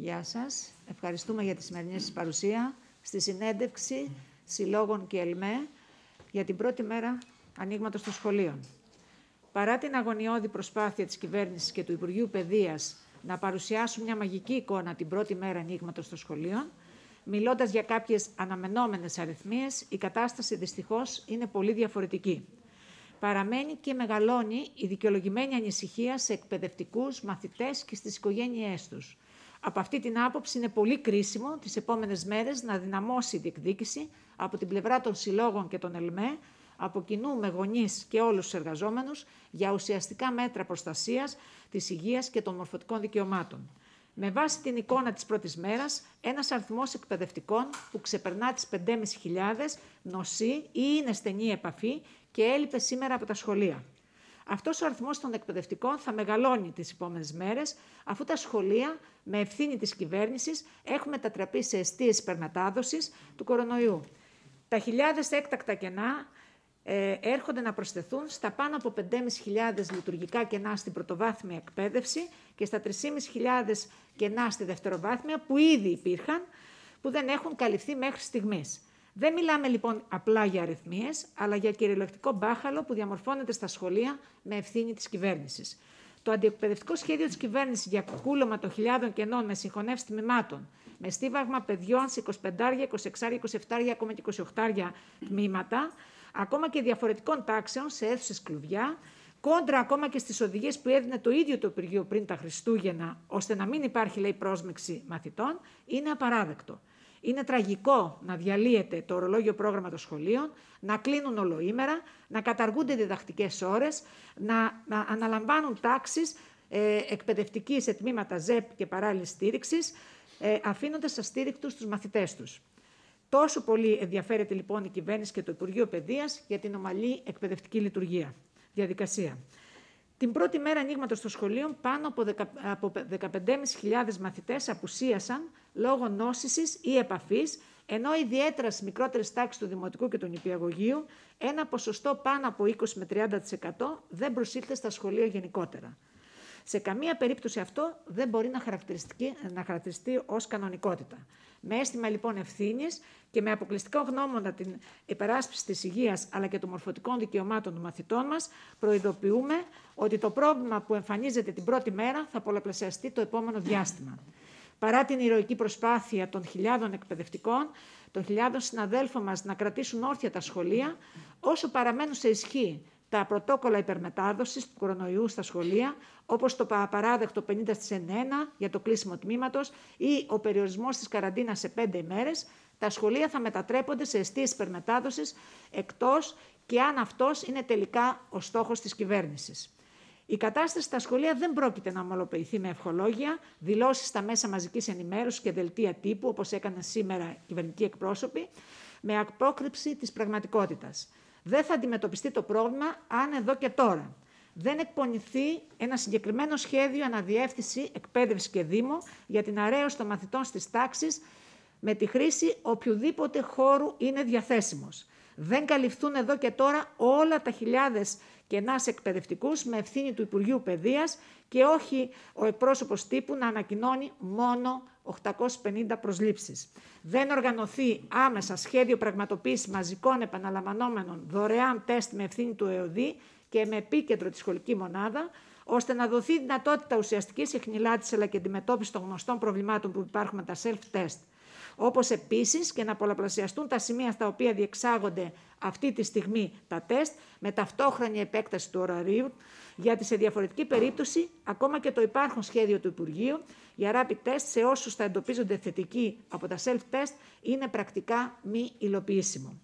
Γεια σας. Ευχαριστούμε για τη σημερινή σας παρουσία στη συνέντευξη συλλόγων και ΕΛΜΕ για την πρώτη μέρα ανοίγματος των σχολείων. Παρά την αγωνιώδη προσπάθεια της κυβέρνησης και του Υπουργείου Παιδείας να παρουσιάσουν μια μαγική εικόνα την πρώτη μέρα ανοίγματος των σχολείων, μιλώντας για κάποιες αναμενόμενες αριθμίες, η κατάσταση δυστυχώς είναι πολύ διαφορετική. Παραμένει και μεγαλώνει η δικαιολογημένη ανησυχία σε εκπαιδευτικούς, μαθητές και στις οικογένειές τους – από αυτή την άποψη είναι πολύ κρίσιμο τις επόμενες μέρες να δυναμώσει η διεκδίκηση από την πλευρά των συλλόγων και των ΕΛΜΕ, από κοινού με γονείς και όλους τους εργαζόμενους για ουσιαστικά μέτρα προστασίας της υγείας και των μορφωτικών δικαιωμάτων. Με βάση την εικόνα της πρώτης μέρας, ένας αριθμός εκπαιδευτικών που ξεπερνά τις 5.500 νοσεί ή είναι στενή επαφή και έλειπε σήμερα από τα σχολεία. Αυτός ο αριθμός των εκπαιδευτικών θα μεγαλώνει τις επόμενες μέρες, αφού τα σχολεία, με ευθύνη της κυβέρνησης, έχουν μετατραπεί σε αιστείες υπερμετάδοσης του κορονοϊού. Τα χιλιάδες έκτακτα κενά ε, έρχονται να προσθεθούν στα πάνω από 5.500 λειτουργικά κενά στην πρωτοβάθμια εκπαίδευση και στα 3.500 κενά στη δευτεροβάθμια που ήδη υπήρχαν, που δεν έχουν καλυφθεί μέχρι στιγμής. Δεν μιλάμε λοιπόν απλά για αριθμίες, αλλά για κυριολεκτικό μπάχαλο που διαμορφώνεται στα σχολεία με ευθύνη της κυβέρνησης. Το αντιεκπαιδευτικό σχέδιο της κυβέρνησης για κούλωμα των χιλιάδων κενών με συγχωνεύσει τμήματων, με στίβαγμα παιδιών σε 25, 26, 27, ακόμα και 28 τμήματα, ακόμα και διαφορετικών τάξεων σε αίθουσες κλουβιά, κόντρα ακόμα και στις οδηγίες που έδινε το ίδιο το Υπουργείο πριν τα Χριστούγεννα, ώστε να μην υπάρχει λέει, πρόσμηξη μαθητών, είναι απαράδεκτο. Είναι τραγικό να διαλύεται το ορολόγιο πρόγραμμα των σχολείων, να κλείνουν ολοήμερα, να καταργούνται διδακτικές ώρες, να, να αναλαμβάνουν τάξεις ε, εκπαιδευτική σε τμήματα ΖΕΠ και παράλληλης στήριξης, ε, αφήνοντας αστήρικτου τους μαθητές τους. Τόσο πολύ ενδιαφέρεται λοιπόν η κυβέρνηση και το Υπουργείο Παιδείας για την ομαλή εκπαιδευτική λειτουργία, διαδικασία. Την πρώτη μέρα ανοίγματος των σχολείων, πάνω από 15.500 μαθητές απουσίασαν λόγω νόσησης ή επαφής, ενώ ιδιαίτερα στις μικρότερες τάξεις του Δημοτικού και του Νηπιαγωγείου, ένα ποσοστό πάνω από 20 με 30% δεν προσήλθε στα σχολεία γενικότερα. Σε καμία περίπτωση αυτό δεν μπορεί να χαρακτηριστεί, να χαρακτηριστεί ως κανονικότητα. Με αίσθημα λοιπόν ευθύνης και με αποκλειστικό γνώμονα την υπεράσπιση της υγείας αλλά και των μορφωτικών δικαιωμάτων των μαθητών μας, προειδοποιούμε ότι το πρόβλημα που εμφανίζεται την πρώτη μέρα θα πολλαπλασιαστεί το επόμενο διάστημα. Παρά την ηρωική προσπάθεια των χιλιάδων εκπαιδευτικών, των χιλιάδων συναδέλφων μας να κρατήσουν όρθια τα σχολεία, όσο παραμένουν σε ισχύ τα πρωτόκολλα υπερμετάδοσης του κορονοϊού στα σχολεία, όπως το παράδεκτο 50 στις 1 για το κλείσιμο τμήματος ή ο περιορισμός της καραντίνας σε πέντε ημέρες, τα σχολεία θα μετατρέπονται σε αιστείες υπερμετάδοσης, εκτός και αν αυτός είναι τελικά ο στόχος της κυβέρνησης. Η κατάσταση στα σχολεία δεν πρόκειται να ομαλοποιηθεί με ευχολόγια, δηλώσεις στα μέσα μαζικής ενημέρωσης και δελτία τύπου, όπως έκαναν σήμερα κυβερνητικοί εκπρόσωποι, με απόκρυψη της πραγματικότητας. Δεν θα αντιμετωπιστεί το πρόβλημα αν εδώ και τώρα δεν εκπονηθεί ένα συγκεκριμένο σχέδιο αναδιεύθυνση εκπαίδευση και Δήμο για την αρέωση των μαθητών στις τάξεις με τη χρήση οποιοδήποτε χώρου είναι διαθέσιμος δεν καλυφθούν εδώ και τώρα όλα τα χιλιάδες κενά εκπαιδευτικούς με ευθύνη του Υπουργείου Παιδείας και όχι ο εκπρόσωπος τύπου να ανακοινώνει μόνο 850 προσλήψεις. Δεν οργανωθεί άμεσα σχέδιο πραγματοποίησης μαζικών επαναλαμβανόμενων δωρεάν τεστ με ευθύνη του ΕΟΔΗ και με επίκεντρο τη σχολική μονάδα, ώστε να δοθεί δυνατότητα ουσιαστικής εχνηλάτησης αλλά και αντιμετώπισης των γνωστών προβλημάτων που υπάρχουν με τα self-test. Όπως επίσης και να πολλαπλασιαστούν τα σημεία στα οποία διεξάγονται αυτή τη στιγμή τα τεστ, με ταυτόχρονη επέκταση του ωραρίου, γιατί σε διαφορετική περίπτωση ακόμα και το υπάρχον σχέδιο του Υπουργείου για rapid test σε όσους θα εντοπίζονται θετικοί από τα self-test είναι πρακτικά μη υλοποιήσιμο.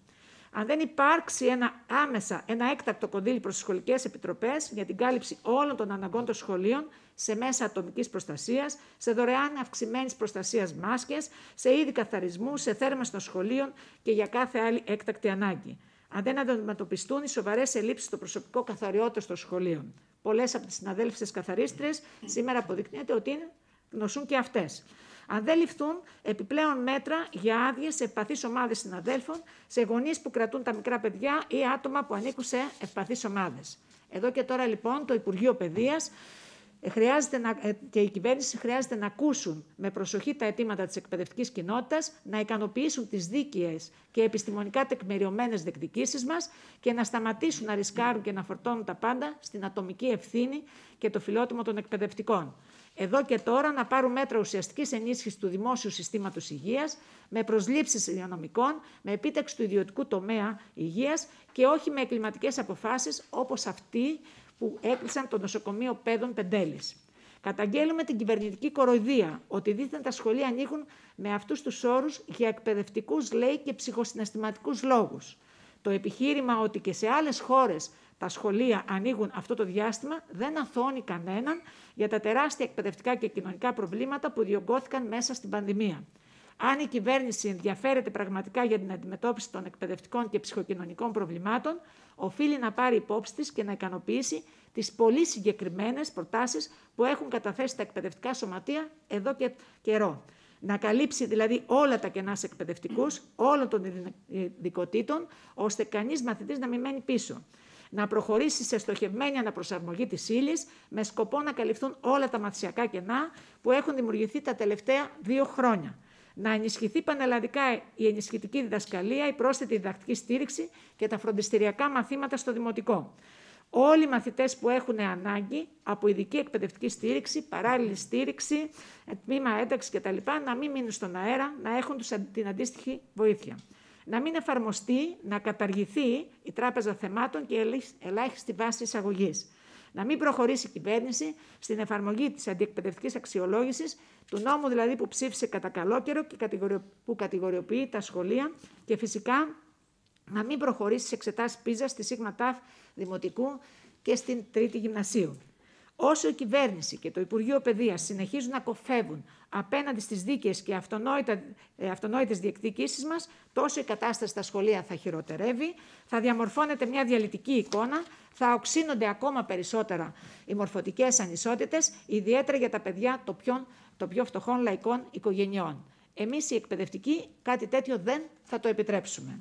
Αν δεν υπάρξει ένα άμεσα, ένα έκτακτο κονδύλι προς τις σχολικές επιτροπές για την κάλυψη όλων των αναγκών των σχολείων σε μέσα ατομικής προστασίας, σε δωρεάν αυξημένης προστασίας μάσκες, σε είδη καθαρισμού, σε θέρμανση των σχολείων και για κάθε άλλη έκτακτη ανάγκη. Αν δεν αντιμετωπιστούν οι σοβαρές ελλείψεις στο προσωπικό καθαριότητα των σχολείων. Πολλές από τις συναδέλφισε καθαρίστρε σήμερα αποδεικνύεται ότι είναι γνωσούν και αυτές αν δεν ληφθούν επιπλέον μέτρα για άδειες σε ευπαθείς ομάδες συναδέλφων, σε γονείς που κρατούν τα μικρά παιδιά ή άτομα που ανήκουν σε ευπαθείς ομάδες. Εδώ και τώρα λοιπόν το Υπουργείο Παιδείας ε, ε, και η κυβέρνηση χρειάζεται να ακούσουν με προσοχή τα αιτήματα της εκπαιδευτικής κοινότητας, να ικανοποιήσουν τις δίκαιες και επιστημονικά τεκμεριωμένες δεκδικήσει μας και να σταματήσουν να ρισκάρουν και να φορτώνουν τα πάντα στην ατομική ευθύνη και το φιλότιμο των εκπαιδευτικών εδώ και τώρα να πάρουν μέτρα ουσιαστικής ενίσχυσης του δημόσιου συστήματος υγείας, με προσλήψεις υγειονομικών, με επίτεξη του ιδιωτικού τομέα υγείας και όχι με εγκληματικές αποφάσεις όπως αυτή που έκλεισαν το νοσοκομείο Πέδων Πεντέλης. Καταγγέλουμε την κυβερνητική κοροϊδία, ότι δίθεν τα σχολεία ανοίγουν με αυτούς τους όρους για εκπαιδευτικούς, λέει, και ψυχοσυναστηματικού λόγους. Το επιχείρημα ότι και σε άλλες χώρες τα σχολεία ανοίγουν αυτό το διάστημα, δεν αθώνει κανέναν για τα τεράστια εκπαιδευτικά και κοινωνικά προβλήματα που διωγγώθηκαν μέσα στην πανδημία. Αν η κυβέρνηση ενδιαφέρεται πραγματικά για την αντιμετώπιση των εκπαιδευτικών και ψυχοκοινωνικών προβλημάτων, οφείλει να πάρει υπόψη της και να ικανοποιήσει τις πολύ συγκεκριμένες προτάσεις που έχουν καταθέσει τα εκπαιδευτικά σωματεία εδώ και καιρό. Να καλύψει δηλαδή όλα τα κενά σε εκπαιδευτικούς, όλων των ειδικοτήτων, ώστε κανείς μαθητής να μην μένει πίσω να προχωρήσει σε στοχευμένη αναπροσαρμογή της ύλης με σκοπό να καλυφθούν όλα τα μαθησιακά κενά που έχουν δημιουργηθεί τα τελευταία δύο χρόνια. Να ενισχυθεί πανελλαδικά η ενισχυτική διδασκαλία, η πρόσθετη διδακτική στήριξη και τα φροντιστηριακά μαθήματα στο δημοτικό. Όλοι οι μαθητές που έχουν ανάγκη από ειδική εκπαιδευτική στήριξη, παράλληλη στήριξη, τμήμα ένταξης κτλ., να μην μείνουν στον αέρα, να έχουν την αντίστοιχη βοήθεια να μην εφαρμοστεί, να καταργηθεί η Τράπεζα Θεμάτων και η ελάχιστη βάση εισαγωγής. Να μην προχωρήσει η κυβέρνηση στην εφαρμογή της αντιεκπαιδευτικής αξιολόγησης, του νόμου δηλαδή που ψήφισε κατά καλό καιρό και που κατηγοριοποιεί τα σχολεία και φυσικά να μην προχωρήσει σε εξετάσεις πίζας στη ΤΑΦ Δημοτικού και στην Τρίτη Γυμνασίου. Όσο η κυβέρνηση και το Υπουργείο Παιδείας συνεχίζουν να κοφεύουν απέναντι στις δίκαιες και ε, αυτονόητες διεκδικήσεις μας, τόσο η κατάσταση στα σχολεία θα χειροτερεύει, θα διαμορφώνεται μια διαλυτική εικόνα, θα οξύνονται ακόμα περισσότερα οι μορφωτικές ανισότητες, ιδιαίτερα για τα παιδιά των πιο, πιο φτωχών λαϊκών οικογενειών. Εμείς οι εκπαιδευτικοί κάτι τέτοιο δεν θα το επιτρέψουμε.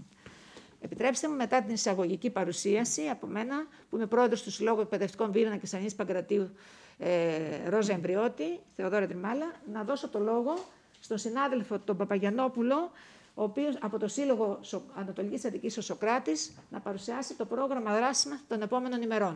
Επιτρέψτε μου μετά την εισαγωγική παρουσίαση από μένα, που είμαι πρόεδρος του Συλλόγου Εκπαιδευτικών Βίρνα και Σανής Παγκρατίου ε, Ρόζα Εμπριώτη, Θεοδόρα Τριμάλα, να δώσω το λόγο στον συνάδελφο τον Παπαγιανόπουλο, ο οποίος από το Σύλλογο Ανατολικής Αττικής ο Σοκράτης, να παρουσιάσει το πρόγραμμα δράσης των επόμενων ημερών.